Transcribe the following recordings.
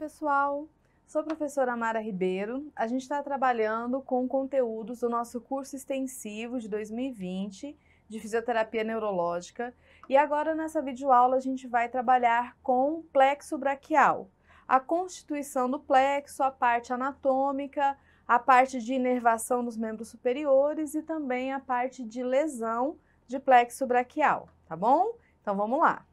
pessoal! Sou a professora Mara Ribeiro. A gente está trabalhando com conteúdos do nosso curso extensivo de 2020 de fisioterapia neurológica e agora nessa videoaula a gente vai trabalhar com plexo braquial, a constituição do plexo, a parte anatômica, a parte de inervação dos membros superiores e também a parte de lesão de plexo braquial, tá bom? Então vamos lá!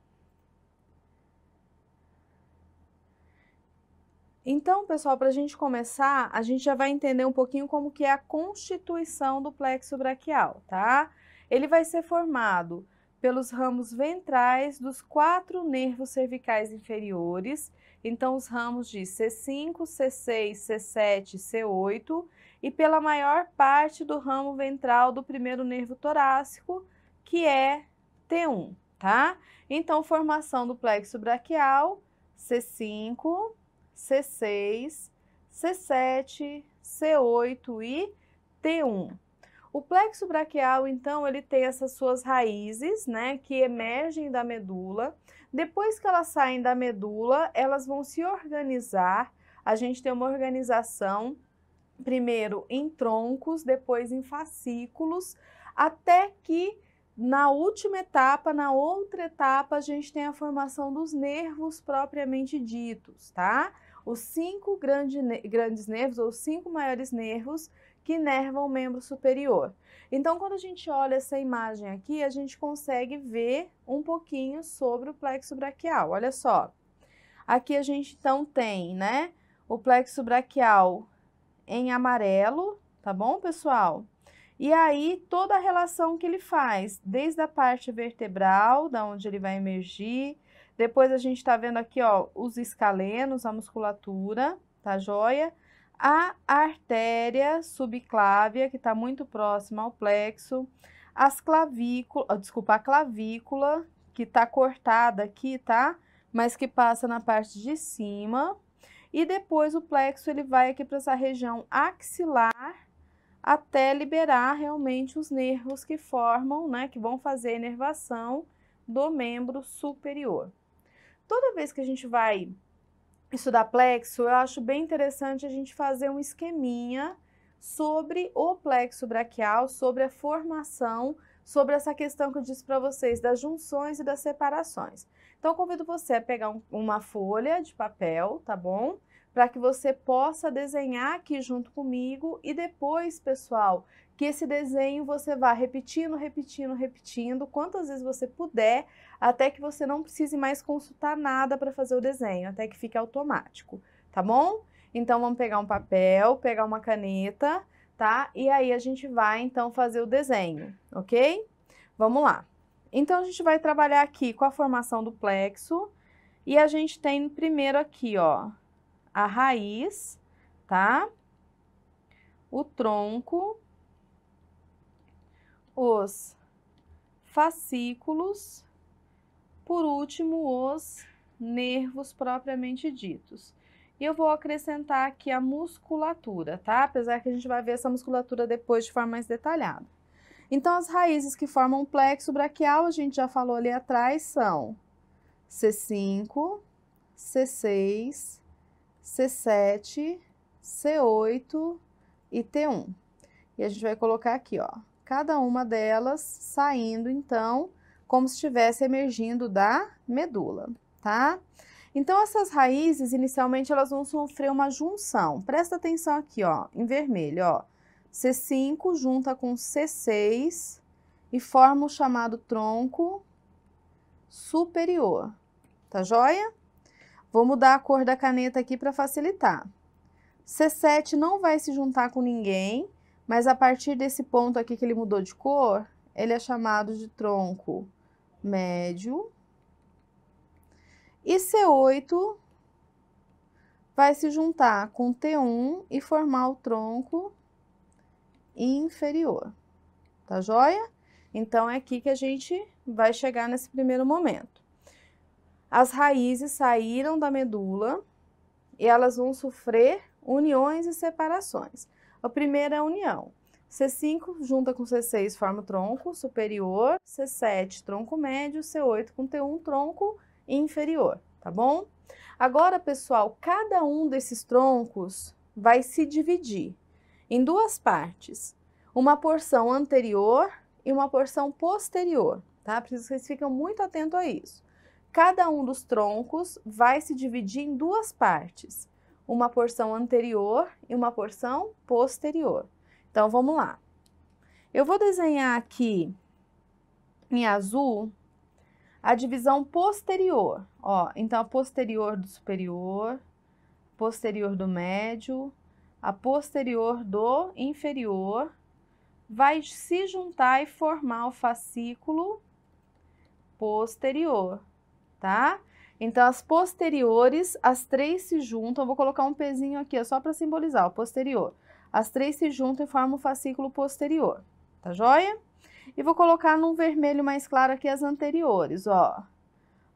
Então, pessoal, para a gente começar, a gente já vai entender um pouquinho como que é a constituição do plexo braquial, tá? Ele vai ser formado pelos ramos ventrais dos quatro nervos cervicais inferiores, então os ramos de C5, C6, C7, C8, e pela maior parte do ramo ventral do primeiro nervo torácico, que é T1, tá? Então, formação do plexo braquial, C5, C6, C7, C8 e T1. O plexo braquial, então, ele tem essas suas raízes, né, que emergem da medula. Depois que elas saem da medula, elas vão se organizar. A gente tem uma organização primeiro em troncos, depois em fascículos, até que na última etapa, na outra etapa, a gente tem a formação dos nervos propriamente ditos, tá? os cinco grande, grandes nervos, ou os cinco maiores nervos que nervam o membro superior. Então, quando a gente olha essa imagem aqui, a gente consegue ver um pouquinho sobre o plexo braquial. Olha só. Aqui a gente então tem, né, o plexo braquial em amarelo, tá bom, pessoal? E aí toda a relação que ele faz, desde a parte vertebral, da onde ele vai emergir, depois a gente está vendo aqui, ó, os escalenos, a musculatura, tá joia? A artéria subclávia, que está muito próxima ao plexo. As clavículas, ah, desculpa, a clavícula, que está cortada aqui, tá? Mas que passa na parte de cima. E depois o plexo, ele vai aqui para essa região axilar, até liberar realmente os nervos que formam, né, que vão fazer a inervação do membro superior. Toda vez que a gente vai estudar plexo, eu acho bem interessante a gente fazer um esqueminha sobre o plexo braquial, sobre a formação, sobre essa questão que eu disse para vocês das junções e das separações. Então, convido você a pegar um, uma folha de papel, tá bom? para que você possa desenhar aqui junto comigo e depois, pessoal, que esse desenho você vá repetindo, repetindo, repetindo, quantas vezes você puder, até que você não precise mais consultar nada para fazer o desenho, até que fique automático, tá bom? Então, vamos pegar um papel, pegar uma caneta, tá? E aí a gente vai, então, fazer o desenho, ok? Vamos lá. Então, a gente vai trabalhar aqui com a formação do plexo, e a gente tem primeiro aqui, ó, a raiz, tá? O tronco, os fascículos, por último, os nervos propriamente ditos. E eu vou acrescentar aqui a musculatura, tá? Apesar que a gente vai ver essa musculatura depois de forma mais detalhada. Então, as raízes que formam o plexo braquial, a gente já falou ali atrás, são C5, C6, C7, C8 e T1. E a gente vai colocar aqui, ó, cada uma delas saindo, então, como se estivesse emergindo da medula, tá? Então, essas raízes, inicialmente, elas vão sofrer uma junção. Presta atenção aqui, ó, em vermelho, ó. C5 junta com C6 e forma o chamado tronco superior, tá joia? Vou mudar a cor da caneta aqui para facilitar. C7 não vai se juntar com ninguém, mas a partir desse ponto aqui que ele mudou de cor, ele é chamado de tronco médio. E C8 vai se juntar com T1 e formar o tronco inferior. Tá joia? Então, é aqui que a gente vai chegar nesse primeiro momento as raízes saíram da medula e elas vão sofrer uniões e separações. A primeira é a união. C5 junta com C6 forma o tronco superior, C7 tronco médio, C8 com T1 tronco inferior, tá bom? Agora, pessoal, cada um desses troncos vai se dividir em duas partes, uma porção anterior e uma porção posterior, tá? Preciso que vocês fiquem muito atentos a isso. Cada um dos troncos vai se dividir em duas partes, uma porção anterior e uma porção posterior. Então, vamos lá. Eu vou desenhar aqui em azul a divisão posterior, ó, então a posterior do superior, posterior do médio, a posterior do inferior, vai se juntar e formar o fascículo posterior tá? Então, as posteriores, as três se juntam. vou colocar um pezinho aqui, ó, só para simbolizar, o posterior. As três se juntam e formam o fascículo posterior, tá joia? E vou colocar num vermelho mais claro aqui as anteriores, ó.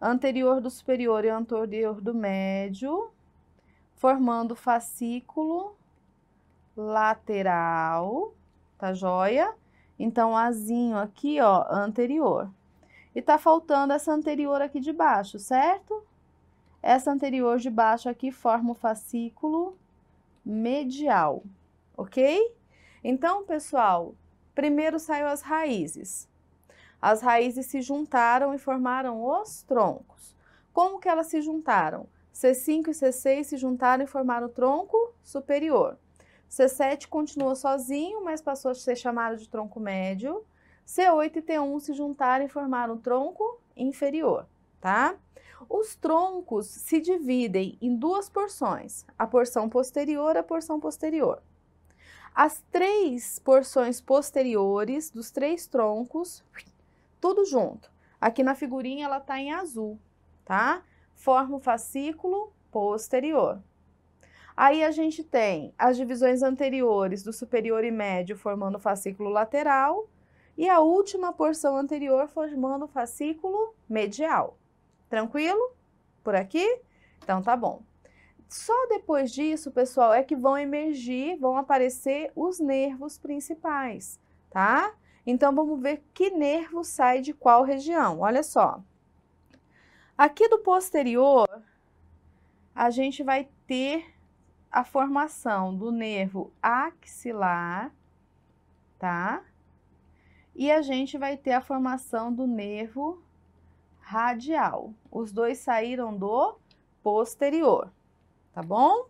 Anterior do superior e anterior do médio, formando fascículo lateral, tá joia? Então, azinho aqui, ó, anterior. E tá faltando essa anterior aqui de baixo, certo? Essa anterior de baixo aqui forma o fascículo medial, ok? Então, pessoal, primeiro saiu as raízes. As raízes se juntaram e formaram os troncos. Como que elas se juntaram? C5 e C6 se juntaram e formaram o tronco superior. C7 continuou sozinho, mas passou a ser chamado de tronco médio. C8 e T1 se juntarem e formaram o tronco inferior, tá? Os troncos se dividem em duas porções, a porção posterior e a porção posterior. As três porções posteriores dos três troncos, tudo junto. Aqui na figurinha ela tá em azul, tá? Forma o fascículo posterior. Aí a gente tem as divisões anteriores do superior e médio formando o fascículo lateral e a última porção anterior formando o fascículo medial. Tranquilo? Por aqui? Então tá bom. Só depois disso, pessoal, é que vão emergir, vão aparecer os nervos principais, tá? Então vamos ver que nervo sai de qual região. Olha só. Aqui do posterior, a gente vai ter a formação do nervo axilar, tá? e a gente vai ter a formação do nervo radial. Os dois saíram do posterior, tá bom?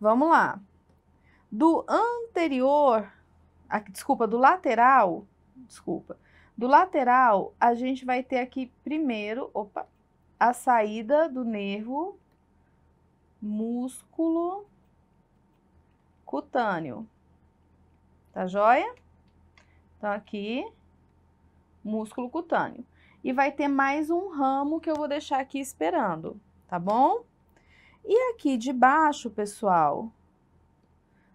Vamos lá. Do anterior, a, desculpa, do lateral, desculpa, do lateral, a gente vai ter aqui primeiro, opa, a saída do nervo músculo cutâneo. Tá joia? Tá aqui, músculo cutâneo. E vai ter mais um ramo que eu vou deixar aqui esperando, tá bom? E aqui de baixo, pessoal,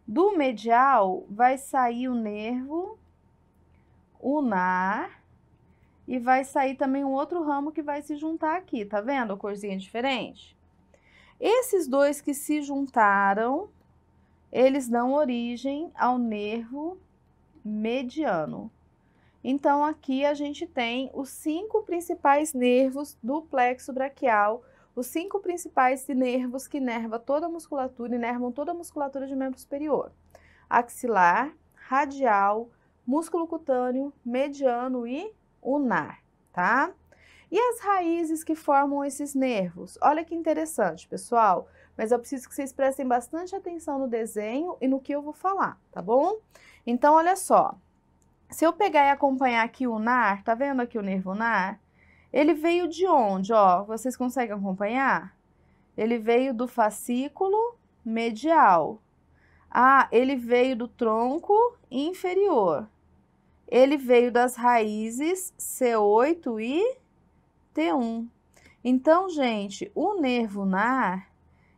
do medial vai sair o nervo unar e vai sair também um outro ramo que vai se juntar aqui, tá vendo? A corzinha diferente. Esses dois que se juntaram, eles dão origem ao nervo mediano. Então, aqui a gente tem os cinco principais nervos do plexo braquial, os cinco principais nervos que nerva toda a musculatura e nervam toda a musculatura de membro superior: axilar, radial, músculo cutâneo, mediano e unar, tá? E as raízes que formam esses nervos? Olha que interessante, pessoal. Mas eu preciso que vocês prestem bastante atenção no desenho e no que eu vou falar, tá bom? Então, olha só. Se eu pegar e acompanhar aqui o NAR, tá vendo aqui o nervo NAR? Ele veio de onde, ó? Vocês conseguem acompanhar? Ele veio do fascículo medial. Ah, ele veio do tronco inferior. Ele veio das raízes C8 e T1. Então, gente, o nervo nar,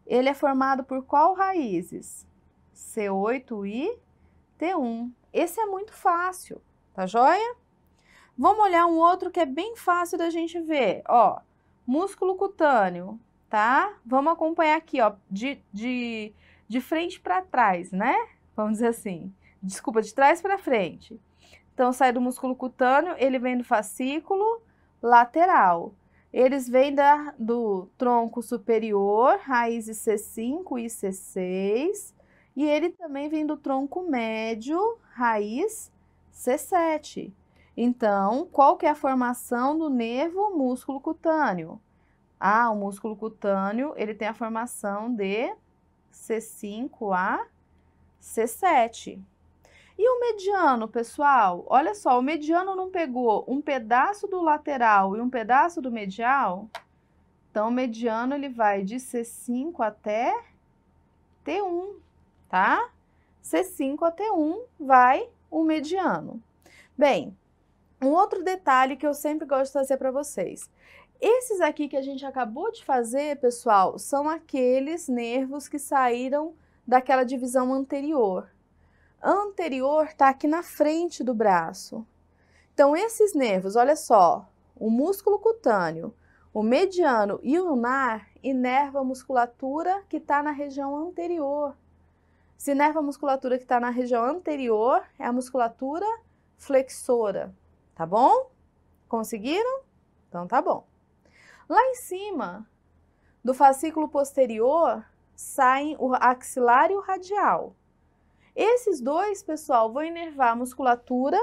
ele é formado por qual raízes? C8 e T1. Esse é muito fácil, tá joia? Vamos olhar um outro que é bem fácil da gente ver, ó. Músculo cutâneo, tá? Vamos acompanhar aqui, ó, de, de, de frente para trás, né? Vamos dizer assim. Desculpa, de trás para frente. Então, sai do músculo cutâneo, ele vem do fascículo, lateral. Eles vêm da, do tronco superior, raízes C5 e C6, e ele também vem do tronco médio, raiz C7. Então, qual que é a formação do nervo músculo cutâneo? Ah, o músculo cutâneo, ele tem a formação de C5 a C7. E o mediano, pessoal? Olha só, o mediano não pegou um pedaço do lateral e um pedaço do medial? Então, o mediano ele vai de C5 até T1, tá? C5 até 1 vai o mediano. Bem, um outro detalhe que eu sempre gosto de trazer para vocês. Esses aqui que a gente acabou de fazer, pessoal, são aqueles nervos que saíram daquela divisão anterior, anterior está aqui na frente do braço. Então, esses nervos, olha só, o músculo cutâneo, o mediano e o ulnar inerva a musculatura que está na região anterior. Se inerva a musculatura que está na região anterior, é a musculatura flexora, tá bom? Conseguiram? Então tá bom. Lá em cima do fascículo posterior saem o axilar e o radial. Esses dois, pessoal, vão inervar a musculatura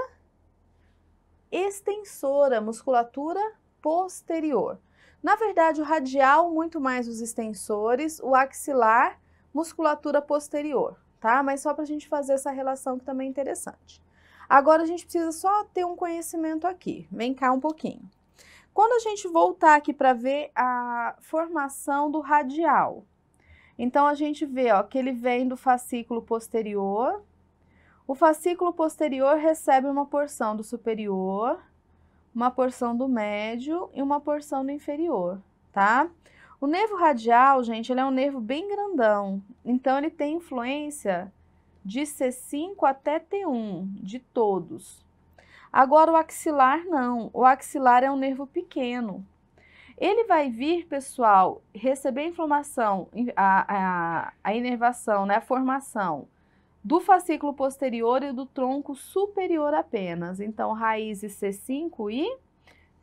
extensora, musculatura posterior. Na verdade, o radial, muito mais os extensores, o axilar, musculatura posterior, tá? Mas só para a gente fazer essa relação que também é interessante. Agora, a gente precisa só ter um conhecimento aqui. Vem cá um pouquinho. Quando a gente voltar aqui para ver a formação do radial, então, a gente vê ó, que ele vem do fascículo posterior. O fascículo posterior recebe uma porção do superior, uma porção do médio e uma porção do inferior, tá? O nervo radial, gente, ele é um nervo bem grandão. Então, ele tem influência de C5 até T1, de todos. Agora, o axilar não. O axilar é um nervo pequeno, ele vai vir, pessoal, receber a inflamação, a, a, a inervação, né, a formação do fascículo posterior e do tronco superior apenas. Então, raízes C5 e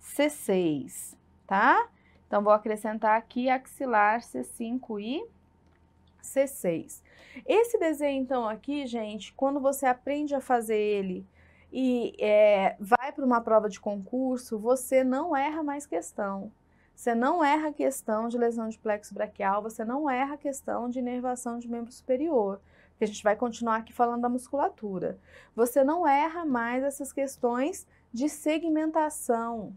C6, tá? Então, vou acrescentar aqui axilar C5 e C6. Esse desenho, então, aqui, gente, quando você aprende a fazer ele e é, vai para uma prova de concurso, você não erra mais questão. Você não erra a questão de lesão de plexo braquial, você não erra a questão de inervação de membro superior, que a gente vai continuar aqui falando da musculatura. Você não erra mais essas questões de segmentação,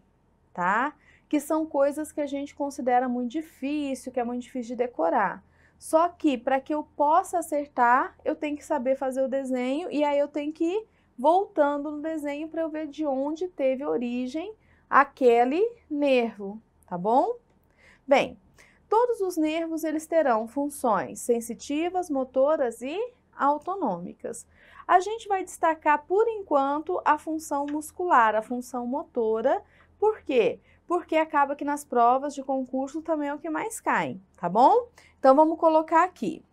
tá? Que são coisas que a gente considera muito difícil, que é muito difícil de decorar. Só que para que eu possa acertar, eu tenho que saber fazer o desenho e aí eu tenho que ir voltando no desenho para eu ver de onde teve origem aquele nervo, tá bom? Bem, todos os nervos eles terão funções sensitivas, motoras e autonômicas. A gente vai destacar por enquanto a função muscular, a função motora, por quê? Porque acaba que nas provas de concurso também é o que mais cai, tá bom? Então vamos colocar aqui.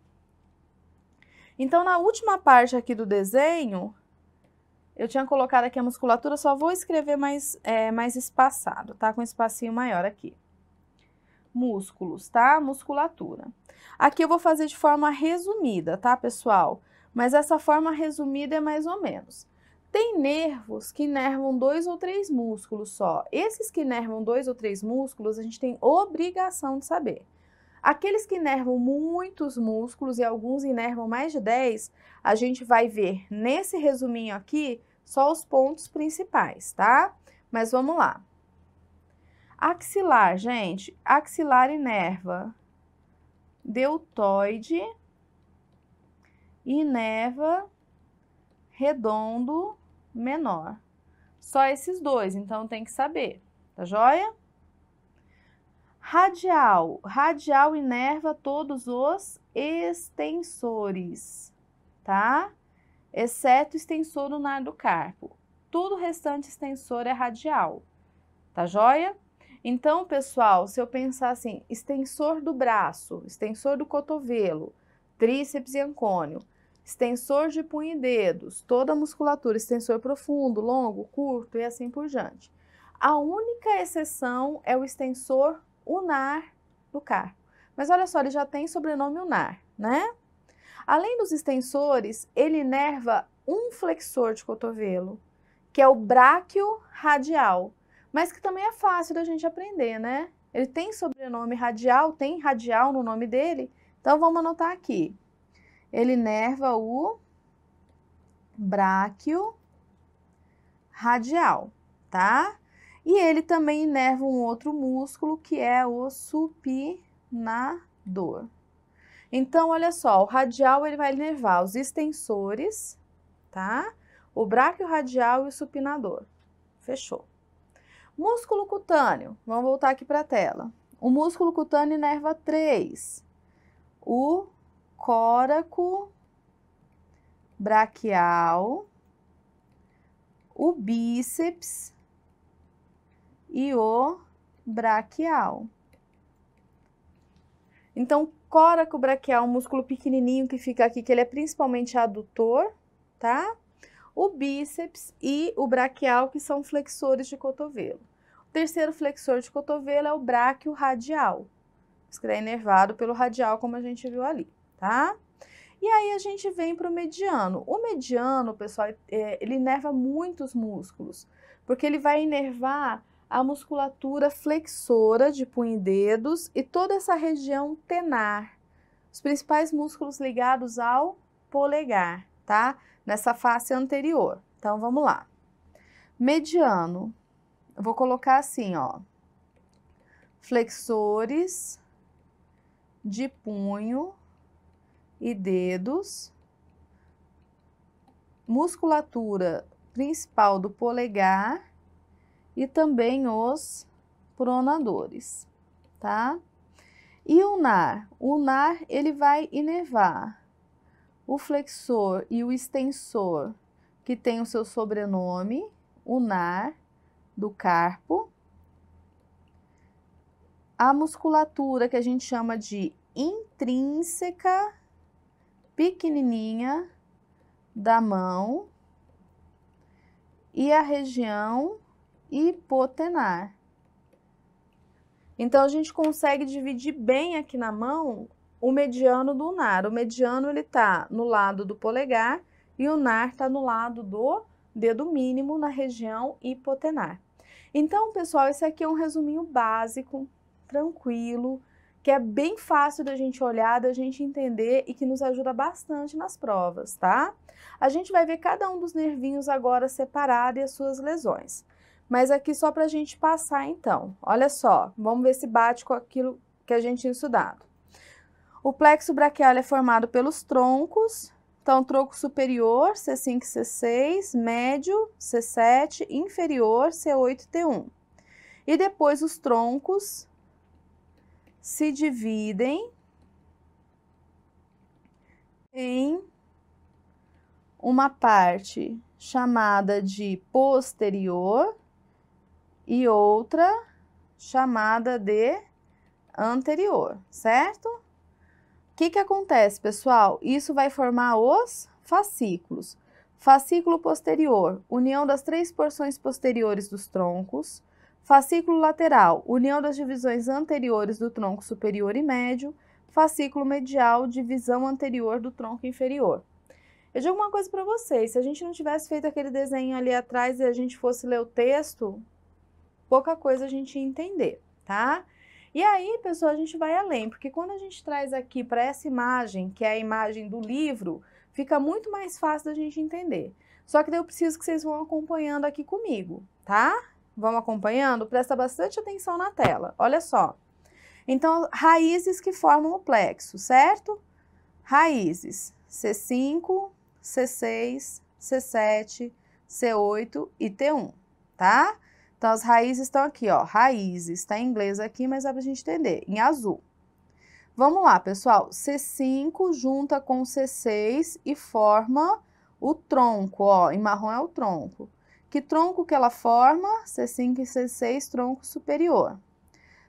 Então na última parte aqui do desenho, eu tinha colocado aqui a musculatura, só vou escrever mais, é, mais espaçado, tá? Com um espacinho maior aqui. Músculos, tá? Musculatura. Aqui eu vou fazer de forma resumida, tá, pessoal? Mas essa forma resumida é mais ou menos. Tem nervos que nervam dois ou três músculos só. Esses que nervam dois ou três músculos, a gente tem obrigação de saber. Aqueles que nervam muitos músculos e alguns inervam mais de 10, a gente vai ver nesse resuminho aqui só os pontos principais, tá? Mas vamos lá. Axilar, gente, axilar inerva deltoide, inerva redondo menor. Só esses dois, então tem que saber, tá joia? Radial. Radial inerva todos os extensores, tá? exceto extensor lunar do carpo. Tudo restante extensor é radial. Tá joia? Então, pessoal, se eu pensar assim, extensor do braço, extensor do cotovelo, tríceps e ancônio, extensor de punho e dedos, toda a musculatura, extensor profundo, longo, curto e assim por diante. A única exceção é o extensor unar do carpo. Mas olha só, ele já tem sobrenome unar, né? Além dos extensores, ele inerva um flexor de cotovelo, que é o bráquio radial, mas que também é fácil da gente aprender, né? Ele tem sobrenome radial, tem radial no nome dele, então vamos anotar aqui. Ele inerva o bráquio radial, tá? E ele também inerva um outro músculo que é o supinador. Então, olha só, o radial ele vai levar os extensores, tá? O bráquio radial e o supinador. Fechou. Músculo cutâneo, vamos voltar aqui para a tela. O músculo cutâneo inerva três. O córaco braquial, o bíceps e o braquial. Então, coraco braquial, é um músculo pequenininho que fica aqui, que ele é principalmente adutor, tá? O bíceps e o braquial, que são flexores de cotovelo. O terceiro flexor de cotovelo é o bráquio radial, que é inervado pelo radial, como a gente viu ali, tá? E aí a gente vem para o mediano. O mediano, pessoal, é, ele inerva muitos músculos, porque ele vai inervar a musculatura flexora de punho e dedos e toda essa região tenar. Os principais músculos ligados ao polegar, tá? Nessa face anterior. Então vamos lá. Mediano. Eu vou colocar assim, ó. Flexores de punho e dedos. Musculatura principal do polegar e também os pronadores, tá? E o nar? O nar, ele vai inervar o flexor e o extensor, que tem o seu sobrenome, o nar, do carpo. A musculatura, que a gente chama de intrínseca, pequenininha, da mão. E a região hipotenar. Então, a gente consegue dividir bem aqui na mão o mediano do nar. O mediano ele está no lado do polegar e o nar está no lado do dedo mínimo na região hipotenar. Então, pessoal, esse aqui é um resuminho básico, tranquilo, que é bem fácil da gente olhar, da gente entender e que nos ajuda bastante nas provas, tá? A gente vai ver cada um dos nervinhos agora separado e as suas lesões. Mas aqui só para a gente passar então. Olha só, vamos ver se bate com aquilo que a gente tinha estudado. O plexo braquial é formado pelos troncos, então tronco superior C5 C6, médio C7, inferior C8 T1. E depois os troncos se dividem em uma parte chamada de posterior e outra chamada de anterior, certo? O que, que acontece, pessoal? Isso vai formar os fascículos. Fascículo posterior, união das três porções posteriores dos troncos. Fascículo lateral, união das divisões anteriores do tronco superior e médio. Fascículo medial, divisão anterior do tronco inferior. Eu digo uma coisa para vocês, se a gente não tivesse feito aquele desenho ali atrás e a gente fosse ler o texto, pouca coisa a gente entender, tá? E aí, pessoal, a gente vai além, porque quando a gente traz aqui para essa imagem, que é a imagem do livro, fica muito mais fácil da gente entender. Só que daí eu preciso que vocês vão acompanhando aqui comigo, tá? Vão acompanhando? Presta bastante atenção na tela. Olha só. Então, raízes que formam o plexo, certo? Raízes C5, C6, C7, C8 e T1, tá? Então, as raízes estão aqui, ó. Raízes, está em inglês aqui, mas dá para a gente entender, em azul. Vamos lá, pessoal. C5 junta com C6 e forma o tronco, ó. Em marrom é o tronco. Que tronco que ela forma? C5 e C6, tronco superior.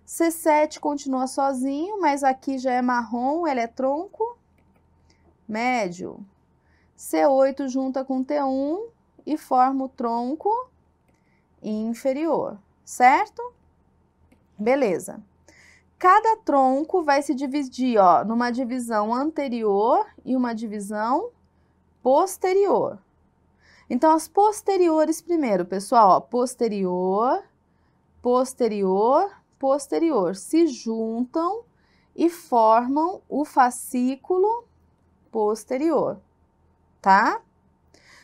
C7 continua sozinho, mas aqui já é marrom, ele é tronco médio. C8 junta com T1 e forma o tronco inferior, certo? Beleza. Cada tronco vai se dividir, ó, numa divisão anterior e uma divisão posterior. Então, as posteriores primeiro, pessoal, ó, posterior, posterior, posterior, se juntam e formam o fascículo posterior, tá?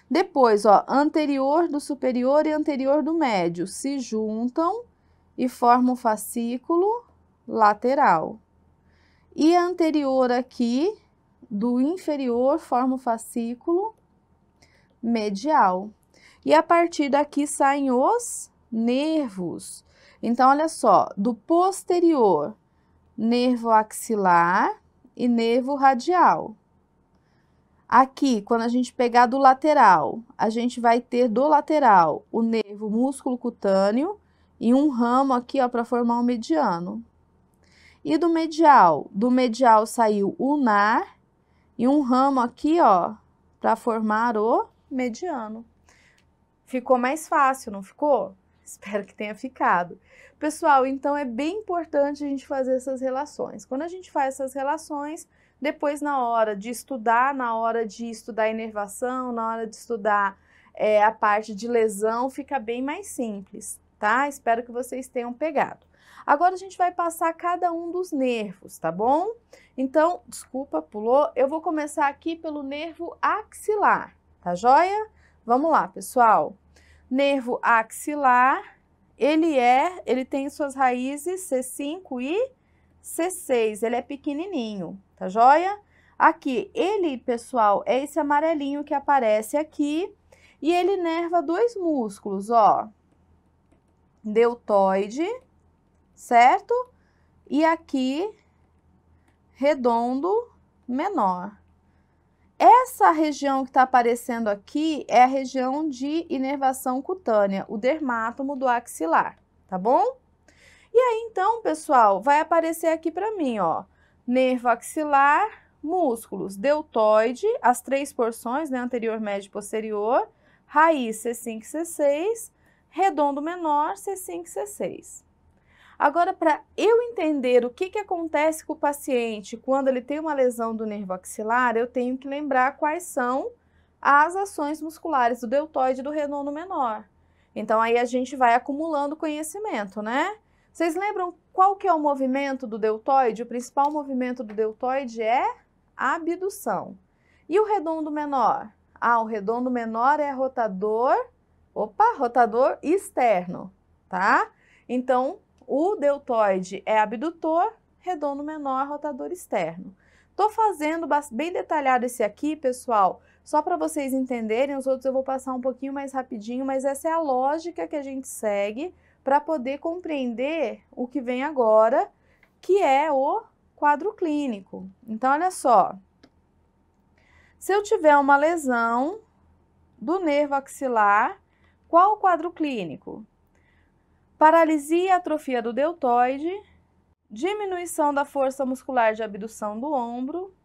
Depois, ó, anterior do superior e anterior do médio se juntam e formam o fascículo lateral. E a anterior aqui do inferior forma o fascículo medial. E a partir daqui saem os nervos. Então, olha só, do posterior, nervo axilar e nervo radial. Aqui, quando a gente pegar do lateral, a gente vai ter do lateral o nervo músculo cutâneo e um ramo aqui, ó, para formar um mediano. E do medial, do medial saiu o nar e um ramo aqui, ó, para formar o mediano. Ficou mais fácil, não ficou? Espero que tenha ficado. Pessoal, então é bem importante a gente fazer essas relações. Quando a gente faz essas relações, depois, na hora de estudar, na hora de estudar inervação, na hora de estudar é, a parte de lesão, fica bem mais simples, tá? Espero que vocês tenham pegado. Agora a gente vai passar cada um dos nervos, tá bom? Então, desculpa, pulou. Eu vou começar aqui pelo nervo axilar, tá joia? Vamos lá, pessoal. Nervo axilar, ele é, ele tem suas raízes C5 e C6, ele é pequenininho, tá joia? Aqui, ele, pessoal, é esse amarelinho que aparece aqui e ele nerva dois músculos, ó. Deltoide, certo? E aqui, redondo menor. Essa região que está aparecendo aqui é a região de inervação cutânea, o dermátomo do axilar, tá bom? E aí, então, pessoal, vai aparecer aqui para mim, ó, nervo axilar, músculos deltoide, as três porções, né, anterior, médio e posterior, raiz C5 C6, redondo menor C5 C6. Agora, para eu entender o que, que acontece com o paciente quando ele tem uma lesão do nervo axilar, eu tenho que lembrar quais são as ações musculares do deltoide e do redondo menor. Então, aí a gente vai acumulando conhecimento, né? Vocês lembram qual que é o movimento do deltoide? O principal movimento do deltoide é abdução. E o redondo menor? Ah, o redondo menor é rotador, opa, rotador externo, tá? Então, o deltoide é abdutor, redondo menor, rotador externo. Tô fazendo bem detalhado esse aqui, pessoal, só para vocês entenderem, os outros eu vou passar um pouquinho mais rapidinho, mas essa é a lógica que a gente segue para poder compreender o que vem agora, que é o quadro clínico. Então, olha só. Se eu tiver uma lesão do nervo axilar, qual o quadro clínico? Paralisia e atrofia do deltoide, diminuição da força muscular de abdução do ombro,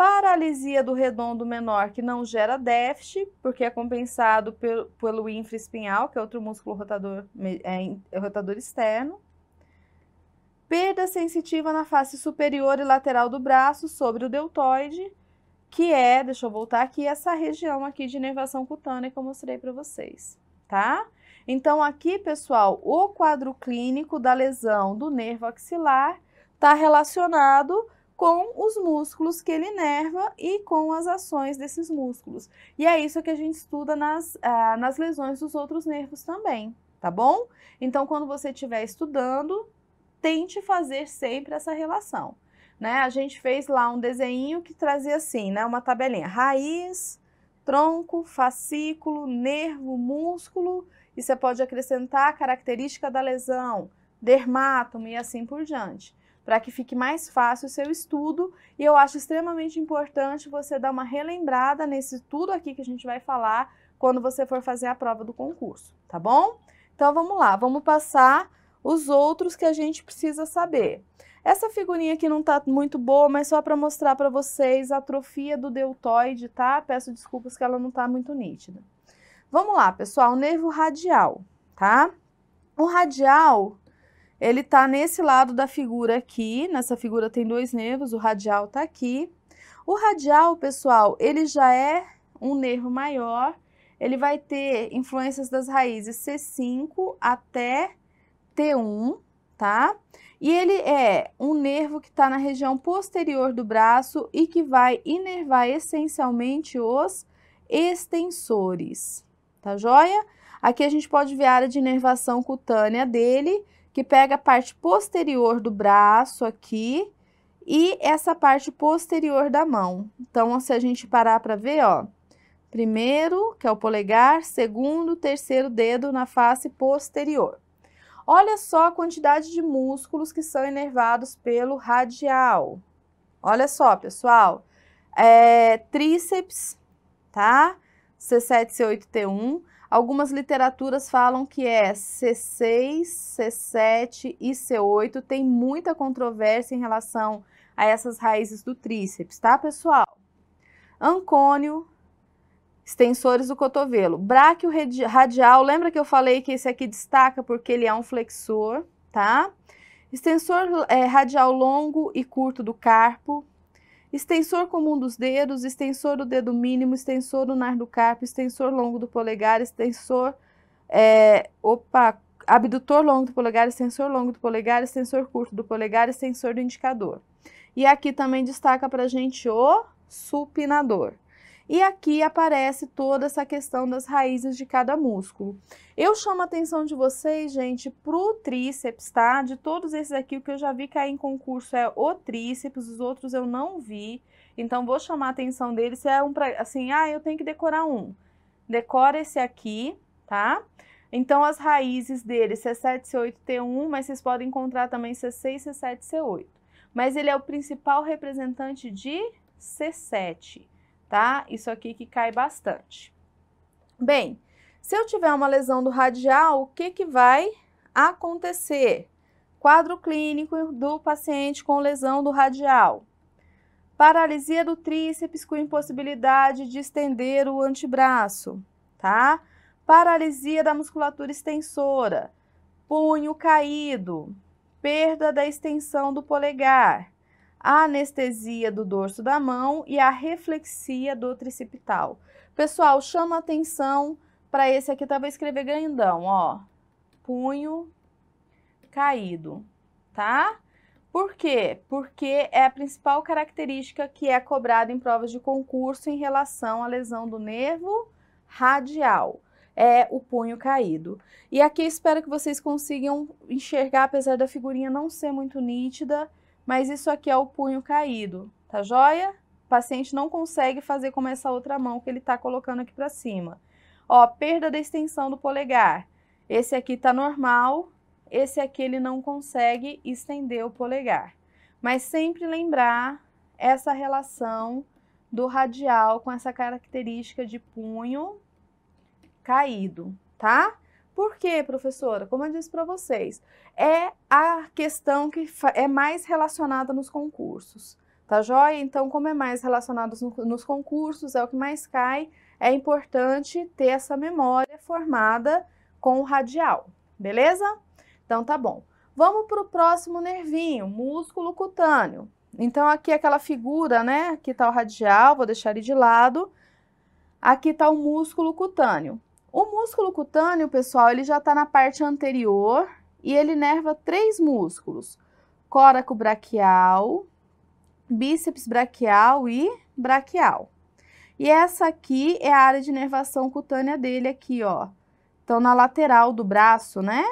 Paralisia do redondo menor, que não gera déficit, porque é compensado pelo, pelo infraespinhal, que é outro músculo rotador, é, é, rotador externo. Perda sensitiva na face superior e lateral do braço, sobre o deltoide, que é, deixa eu voltar aqui, essa região aqui de inervação cutânea que eu mostrei para vocês, tá? Então, aqui, pessoal, o quadro clínico da lesão do nervo axilar está relacionado com os músculos que ele inerva e com as ações desses músculos. E é isso que a gente estuda nas, ah, nas lesões dos outros nervos também, tá bom? Então, quando você estiver estudando, tente fazer sempre essa relação. Né? A gente fez lá um desenho que trazia assim, né? Uma tabelinha: raiz, tronco, fascículo, nervo, músculo, e você pode acrescentar a característica da lesão, dermatomo e assim por diante para que fique mais fácil o seu estudo. E eu acho extremamente importante você dar uma relembrada nesse tudo aqui que a gente vai falar quando você for fazer a prova do concurso, tá bom? Então vamos lá, vamos passar os outros que a gente precisa saber. Essa figurinha aqui não tá muito boa, mas só para mostrar para vocês a atrofia do deltoide, tá? Peço desculpas que ela não tá muito nítida. Vamos lá, pessoal, nervo radial, tá? O radial, ele está nesse lado da figura aqui, nessa figura tem dois nervos, o radial está aqui. O radial, pessoal, ele já é um nervo maior, ele vai ter influências das raízes C5 até T1, tá? E ele é um nervo que está na região posterior do braço e que vai inervar essencialmente os extensores, tá joia? Aqui a gente pode ver a área de inervação cutânea dele, que pega a parte posterior do braço aqui e essa parte posterior da mão. Então, se a gente parar para ver, ó, primeiro, que é o polegar, segundo, terceiro dedo na face posterior. Olha só a quantidade de músculos que são inervados pelo radial. Olha só, pessoal, é, tríceps, tá? C7, C8, T1, Algumas literaturas falam que é C6, C7 e C8. Tem muita controvérsia em relação a essas raízes do tríceps, tá, pessoal? Ancônio, extensores do cotovelo. Bráquio radial, lembra que eu falei que esse aqui destaca porque ele é um flexor, tá? Extensor é, radial longo e curto do carpo, Extensor comum dos dedos, extensor do dedo mínimo, extensor lunar do carpo, extensor longo do polegar, extensor é, abdutor longo do polegar, extensor longo do polegar, extensor curto do polegar, extensor do indicador. E aqui também destaca para a gente o supinador. E aqui aparece toda essa questão das raízes de cada músculo. Eu chamo a atenção de vocês, gente, pro tríceps, tá? De todos esses aqui, o que eu já vi cair em concurso é o tríceps, os outros eu não vi. Então, vou chamar a atenção deles. É um, pra, assim, ah, eu tenho que decorar um. Decora esse aqui, tá? Então, as raízes dele, C7, C8, T1, mas vocês podem encontrar também C6, C7, C8. Mas ele é o principal representante de C7 tá? Isso aqui que cai bastante. Bem, se eu tiver uma lesão do radial, o que, que vai acontecer? Quadro clínico do paciente com lesão do radial. Paralisia do tríceps com impossibilidade de estender o antebraço, tá? Paralisia da musculatura extensora, punho caído, perda da extensão do polegar, a anestesia do dorso da mão e a reflexia do tricipital. Pessoal, chama atenção para esse aqui, tá? Vou escrever grandão, ó. Punho caído, tá? Por quê? Porque é a principal característica que é cobrada em provas de concurso em relação à lesão do nervo radial. É o punho caído. E aqui espero que vocês consigam enxergar, apesar da figurinha não ser muito nítida, mas isso aqui é o punho caído, tá joia? O paciente não consegue fazer como essa outra mão que ele tá colocando aqui para cima. Ó, perda da extensão do polegar. Esse aqui tá normal, esse aqui ele não consegue estender o polegar. Mas sempre lembrar essa relação do radial com essa característica de punho caído, tá? Por quê, professora? Como eu disse para vocês, é a questão que é mais relacionada nos concursos, tá joia? Então, como é mais relacionado no, nos concursos, é o que mais cai, é importante ter essa memória formada com o radial, beleza? Então, tá bom. Vamos para o próximo nervinho, músculo cutâneo. Então, aqui é aquela figura, né? Aqui está o radial, vou deixar ele de lado. Aqui está o músculo cutâneo. O músculo cutâneo, pessoal, ele já está na parte anterior e ele nerva três músculos: córaco braquial, bíceps braquial e braquial. E essa aqui é a área de nervação cutânea dele aqui, ó. Então, na lateral do braço, né?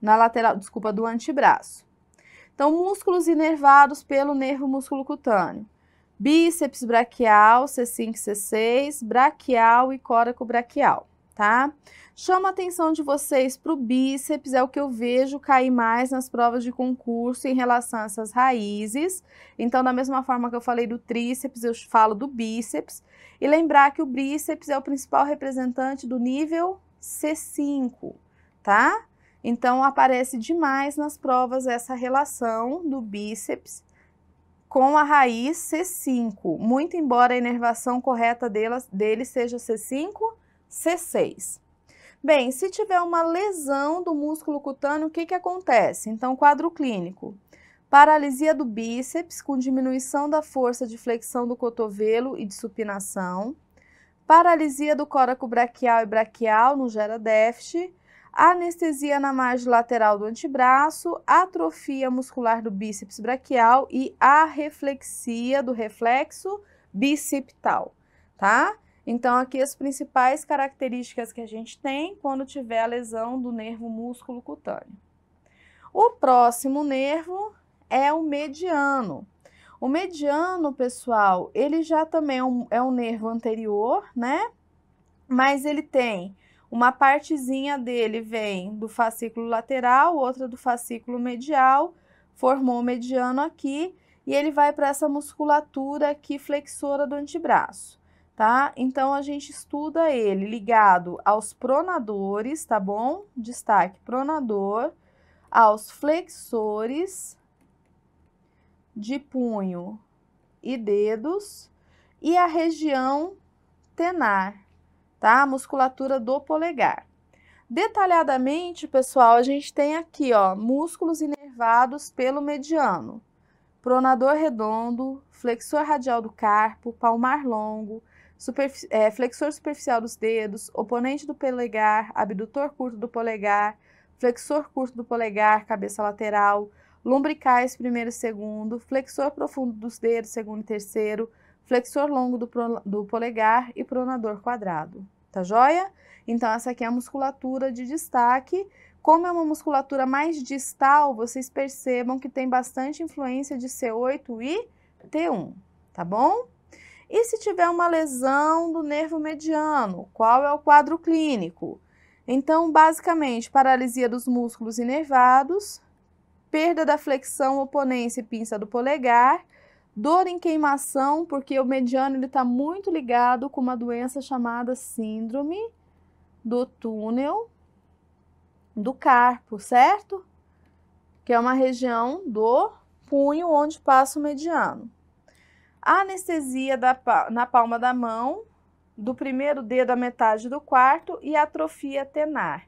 Na lateral, desculpa, do antebraço. Então, músculos inervados pelo nervo músculo cutâneo. Bíceps braquial, C5 e C6, braquial e córaco braquial tá? Chama a atenção de vocês para o bíceps, é o que eu vejo cair mais nas provas de concurso em relação a essas raízes. Então, da mesma forma que eu falei do tríceps, eu falo do bíceps. E lembrar que o bíceps é o principal representante do nível C5, tá? Então, aparece demais nas provas essa relação do bíceps com a raiz C5, muito embora a inervação correta dela, dele seja C5 C6. Bem, se tiver uma lesão do músculo cutâneo, o que, que acontece? Então, quadro clínico. Paralisia do bíceps com diminuição da força de flexão do cotovelo e de supinação. Paralisia do córaco braquial e braquial não gera déficit anestesia na margem lateral do antebraço, atrofia muscular do bíceps braquial e arreflexia do reflexo bicipital, tá? Então, aqui as principais características que a gente tem quando tiver a lesão do nervo músculo cutâneo. O próximo nervo é o mediano. O mediano, pessoal, ele já também é um, é um nervo anterior, né? Mas ele tem uma partezinha dele vem do fascículo lateral, outra do fascículo medial, formou o mediano aqui e ele vai para essa musculatura aqui flexora do antebraço tá? Então, a gente estuda ele ligado aos pronadores, tá bom? Destaque pronador, aos flexores de punho e dedos e a região tenar, tá? A musculatura do polegar. Detalhadamente, pessoal, a gente tem aqui, ó, músculos inervados pelo mediano, pronador redondo, flexor radial do carpo, palmar longo, é, flexor superficial dos dedos, oponente do polegar, abdutor curto do polegar, flexor curto do polegar, cabeça lateral, lumbricais primeiro e segundo, flexor profundo dos dedos, segundo e terceiro, flexor longo do, do polegar e pronador quadrado. Tá joia? Então, essa aqui é a musculatura de destaque. Como é uma musculatura mais distal, vocês percebam que tem bastante influência de C8 e T1, tá bom? E se tiver uma lesão do nervo mediano, qual é o quadro clínico? Então, basicamente, paralisia dos músculos inervados, perda da flexão, oponência e pinça do polegar, dor em queimação, porque o mediano está muito ligado com uma doença chamada síndrome do túnel do carpo, certo? Que é uma região do punho onde passa o mediano anestesia da, na palma da mão, do primeiro dedo à metade do quarto e atrofia tenar.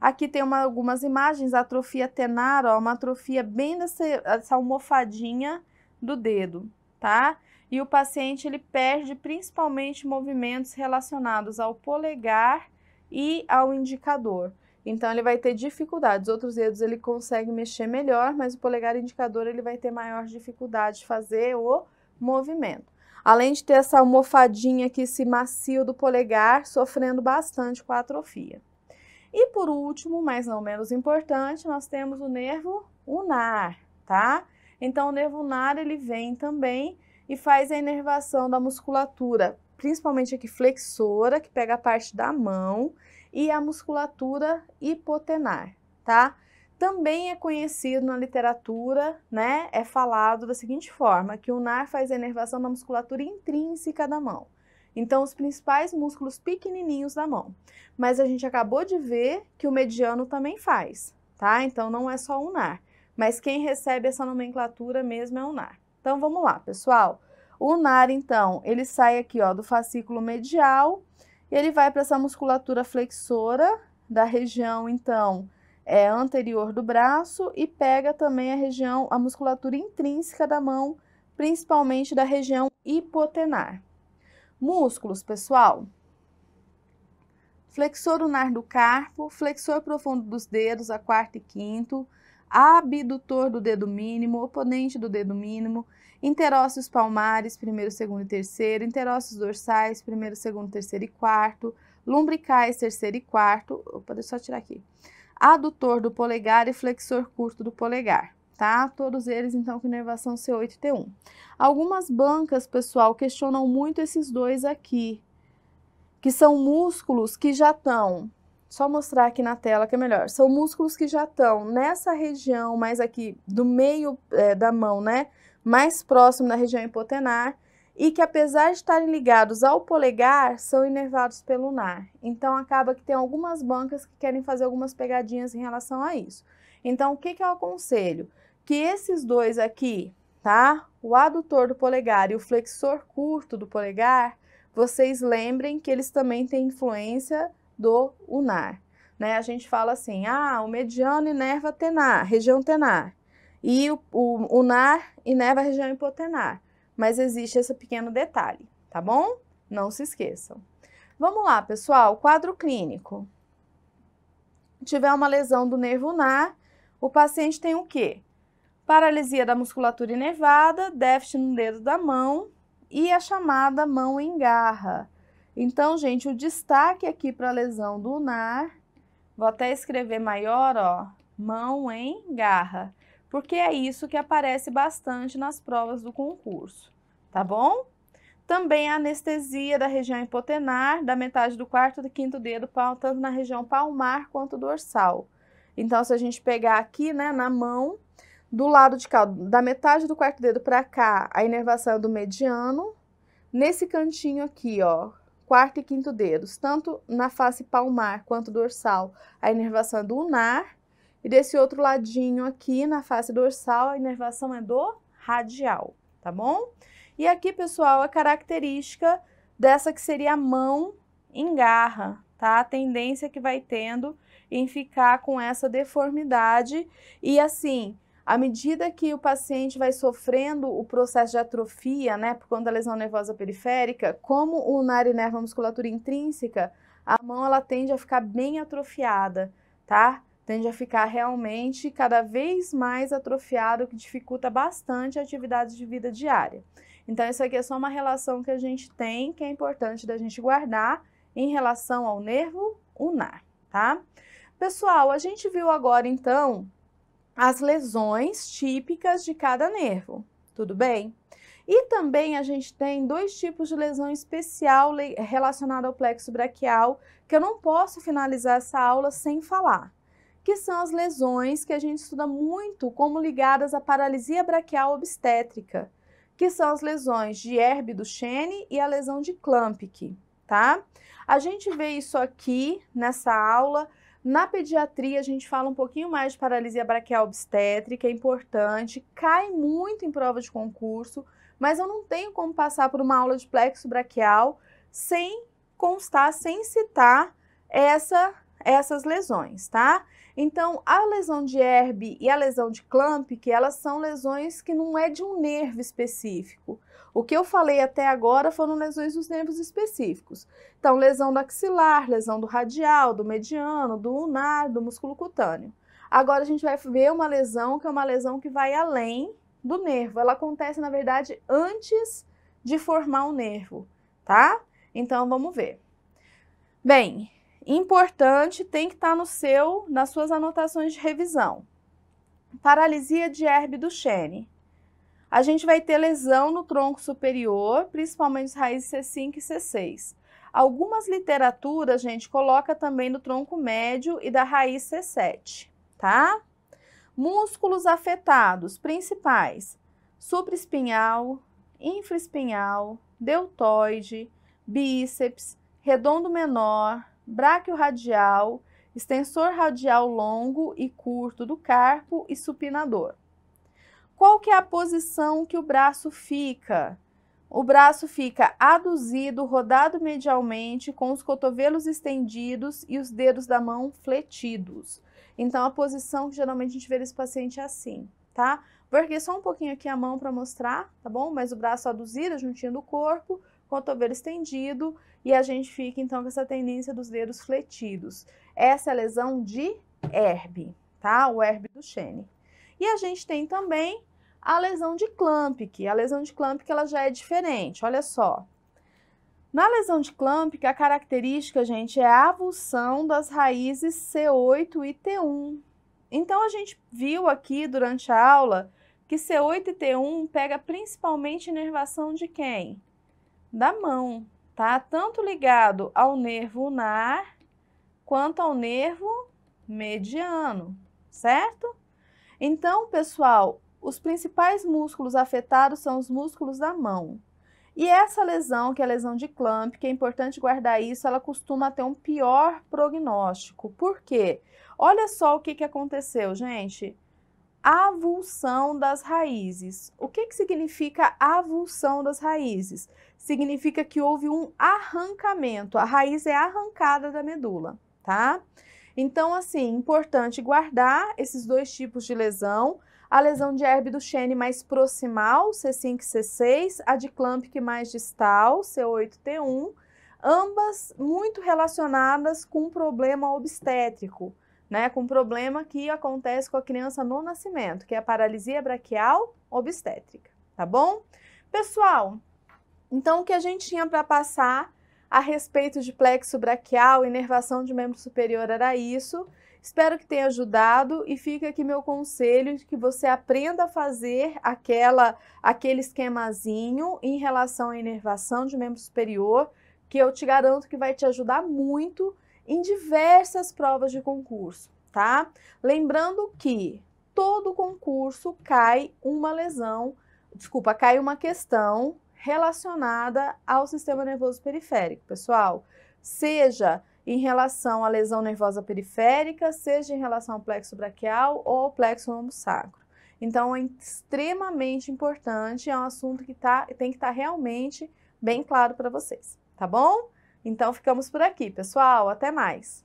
Aqui tem uma, algumas imagens, atrofia tenar, ó, uma atrofia bem dessa, dessa almofadinha do dedo, tá? E o paciente, ele perde principalmente movimentos relacionados ao polegar e ao indicador. Então, ele vai ter dificuldades. Outros dedos ele consegue mexer melhor, mas o polegar indicador ele vai ter maior dificuldade de fazer o movimento. Além de ter essa almofadinha aqui, esse macio do polegar, sofrendo bastante com a atrofia. E por último, mas não menos importante, nós temos o nervo unar, tá? Então o nervo unar ele vem também e faz a inervação da musculatura, principalmente aqui flexora, que pega a parte da mão, e a musculatura hipotenar, tá? também é conhecido na literatura, né? É falado da seguinte forma: que o NAR faz a inervação da musculatura intrínseca da mão. Então, os principais músculos pequenininhos da mão. Mas a gente acabou de ver que o mediano também faz, tá? Então, não é só o NAR. Mas quem recebe essa nomenclatura mesmo é o NAR. Então, vamos lá, pessoal. O NAR, então, ele sai aqui, ó, do fascículo medial e ele vai para essa musculatura flexora da região, então, é, anterior do braço e pega também a região, a musculatura intrínseca da mão, principalmente da região hipotenar. Músculos, pessoal. Flexor unar do carpo, flexor profundo dos dedos, a quarta e quinto, abdutor do dedo mínimo, oponente do dedo mínimo, interósseos palmares, primeiro, segundo e terceiro, interósseos dorsais, primeiro, segundo, terceiro e quarto, lumbricais, terceiro e quarto, opa, deixa eu só tirar aqui, adutor do polegar e flexor curto do polegar. Tá? Todos eles, então, com inervação C8 e T1. Algumas bancas, pessoal, questionam muito esses dois aqui, que são músculos que já estão só mostrar aqui na tela que é melhor. São músculos que já estão nessa região, mais aqui do meio é, da mão, né? Mais próximo da região hipotenar e que apesar de estarem ligados ao polegar, são inervados pelo nar. Então acaba que tem algumas bancas que querem fazer algumas pegadinhas em relação a isso. Então o que, que eu aconselho? Que esses dois aqui, tá? O adutor do polegar e o flexor curto do polegar, vocês lembrem que eles também têm influência do unar. Né? A gente fala assim, ah, o mediano inerva tenar, região tenar, e o, o unar inerva a região hipotenar mas existe esse pequeno detalhe, tá bom? Não se esqueçam. Vamos lá, pessoal, quadro clínico. tiver uma lesão do nervo ulnar, o paciente tem o quê? Paralisia da musculatura inervada, déficit no dedo da mão e a chamada mão em garra. Então, gente, o destaque aqui para a lesão do ulnar, vou até escrever maior, ó, mão em garra porque é isso que aparece bastante nas provas do concurso, tá bom? Também a anestesia da região hipotenar, da metade do quarto e do quinto dedo, tanto na região palmar quanto dorsal. Então, se a gente pegar aqui, né, na mão, do lado de cá, da metade do quarto dedo para cá, a inervação é do mediano. Nesse cantinho aqui, ó, quarto e quinto dedos, tanto na face palmar quanto dorsal, a inervação é do unar, e desse outro ladinho aqui, na face dorsal, a inervação é do radial, tá bom? E aqui, pessoal, a característica dessa que seria a mão em garra, tá? A tendência que vai tendo em ficar com essa deformidade. E assim, à medida que o paciente vai sofrendo o processo de atrofia, né, por conta da lesão nervosa periférica, como o a musculatura intrínseca, a mão ela tende a ficar bem atrofiada, tá? tende a ficar realmente cada vez mais atrofiado, o que dificulta bastante a atividade de vida diária. Então, isso aqui é só uma relação que a gente tem, que é importante da gente guardar em relação ao nervo unar, tá? Pessoal, a gente viu agora, então, as lesões típicas de cada nervo, tudo bem? E também a gente tem dois tipos de lesão especial relacionada ao plexo braquial, que eu não posso finalizar essa aula sem falar, que são as lesões que a gente estuda muito como ligadas à paralisia braquial obstétrica, que são as lesões de herbe do Shene e a lesão de Klampke, tá? A gente vê isso aqui nessa aula. Na pediatria, a gente fala um pouquinho mais de paralisia braquial obstétrica, é importante, cai muito em prova de concurso, mas eu não tenho como passar por uma aula de plexo braquial sem constar, sem citar essa essas lesões, tá? Então, a lesão de herbe e a lesão de clamp, que elas são lesões que não é de um nervo específico. O que eu falei até agora foram lesões dos nervos específicos. Então, lesão do axilar, lesão do radial, do mediano, do lunar, do músculo cutâneo. Agora a gente vai ver uma lesão que é uma lesão que vai além do nervo. Ela acontece, na verdade, antes de formar o um nervo, tá? Então, vamos ver. Bem, importante, tem que estar tá no seu, nas suas anotações de revisão. Paralisia de herbe do Shene. A gente vai ter lesão no tronco superior, principalmente as raízes C5 e C6. Algumas literaturas, gente, coloca também no tronco médio e da raiz C7, tá? Músculos afetados principais: supraespinhal, infraespinhal, deltoide, bíceps, redondo menor, radial, extensor radial longo e curto do carpo e supinador. Qual que é a posição que o braço fica? O braço fica aduzido, rodado medialmente, com os cotovelos estendidos e os dedos da mão fletidos. Então, a posição que geralmente a gente vê esse paciente é assim, tá? Vou erguer só um pouquinho aqui a mão para mostrar, tá bom? Mas o braço aduzido, juntinho do corpo, cotovelo estendido e a gente fica então com essa tendência dos dedos fletidos. Essa é a lesão de herbe, tá? O herbe do chene. E a gente tem também a lesão de Clampic. A lesão de Clampic ela já é diferente, olha só. Na lesão de Clampic, a característica, gente, é a avulsão das raízes C8 e T1. Então, a gente viu aqui durante a aula que C8 e T1 pega principalmente inervação de quem? Da mão, tá? Tanto ligado ao nervo unar quanto ao nervo mediano, certo? Então, pessoal, os principais músculos afetados são os músculos da mão. E essa lesão, que é a lesão de clamp, que é importante guardar isso, ela costuma ter um pior prognóstico. Por quê? Olha só o que, que aconteceu, gente. Avulsão das raízes. O que, que significa avulsão das raízes? significa que houve um arrancamento. A raiz é arrancada da medula, tá? Então, assim, importante guardar esses dois tipos de lesão. A lesão de herbe do Shene mais proximal, C5 C6, a de Clampic mais distal, C8 T1, ambas muito relacionadas com um problema obstétrico, né? Com um problema que acontece com a criança no nascimento, que é a paralisia braquial obstétrica, tá bom? Pessoal, então, o que a gente tinha para passar a respeito de plexo braquial e de membro superior era isso. Espero que tenha ajudado e fica aqui meu conselho de que você aprenda a fazer aquela, aquele esquemazinho em relação à inervação de membro superior, que eu te garanto que vai te ajudar muito em diversas provas de concurso, tá? Lembrando que todo concurso cai uma lesão, desculpa, cai uma questão relacionada ao sistema nervoso periférico, pessoal. Seja em relação à lesão nervosa periférica, seja em relação ao plexo braquial ou ao plexo lombo sacro. Então, é extremamente importante, é um assunto que tá, tem que estar tá realmente bem claro para vocês, tá bom? Então, ficamos por aqui, pessoal. Até mais!